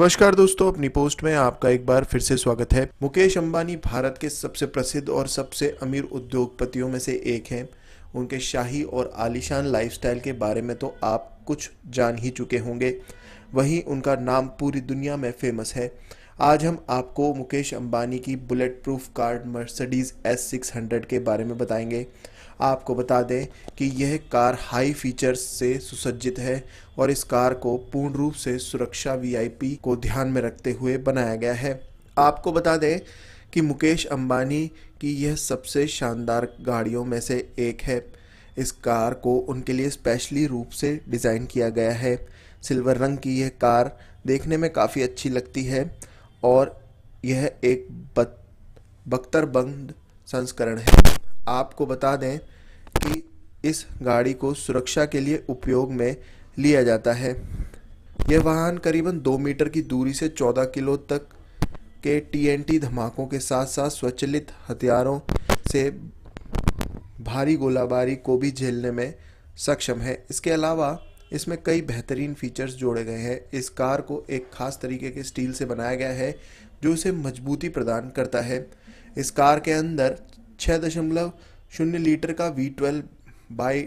नमस्कार दोस्तों अपनी पोस्ट में आपका एक बार फिर से स्वागत है मुकेश अंबानी भारत के सबसे प्रसिद्ध और सबसे अमीर उद्योगपतियों में से एक हैं उनके शाही और आलिशान लाइफस्टाइल के बारे में तो आप कुछ जान ही चुके होंगे वहीं उनका नाम पूरी दुनिया में फेमस है आज हम आपको मुकेश अंबानी की bullet proof car Mercedes S six hundred के बारे में बताएंगे आपको बता दें कि यह कार हाई फीचर्स से सुसज्जित है और इस कार को पूर्ण रूप से सुरक्षा वीआईपी को ध्यान में रखते हुए बनाया गया है आपको बता दें कि मुकेश अंबानी की यह सबसे शानदार गाड़ियों में से एक है इस कार को उनके लिए स्पेशली रूप से डिज़ाइन किया गया है सिल्वर रंग की यह कार देखने में काफ़ी अच्छी लगती है और यह एक बख्तरबंद संस्करण है आपको बता दें कि इस गाड़ी को सुरक्षा के लिए उपयोग में लिया जाता है यह वाहन करीबन दो मीटर की दूरी से चौदह किलो तक के टीएनटी धमाकों के साथ साथ स्वचलित हथियारों से भारी गोलाबारी को भी झेलने में सक्षम है इसके अलावा इसमें कई बेहतरीन फीचर्स जोड़े गए हैं इस कार को एक खास तरीके के स्टील से बनाया गया है जो इसे मजबूती प्रदान करता है इस कार के अंदर छः दशमलव शून्य लीटर का V twelve by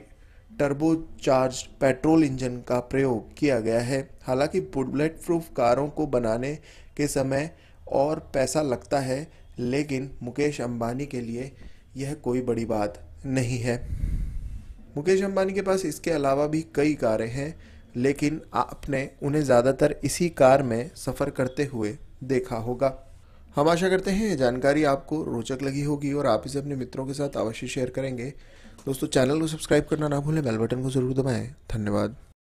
turbocharge petrol engine का प्रयोग किया गया है हालांकि बुलेट प्रूफ कारों को बनाने के समय और पैसा लगता है लेकिन मुकेश अंबानी के लिए यह कोई बड़ी बात नहीं है मुकेश अंबानी के पास इसके अलावा भी कई कारें हैं लेकिन आपने उन्हें ज़्यादातर इसी कार में सफ़र करते हुए देखा होगा हम आशा करते हैं ये जानकारी आपको रोचक लगी होगी और आप इसे अपने मित्रों के साथ अवश्य शेयर करेंगे दोस्तों चैनल को सब्सक्राइब करना ना भूलें बेल बटन को ज़रूर दबाएं धन्यवाद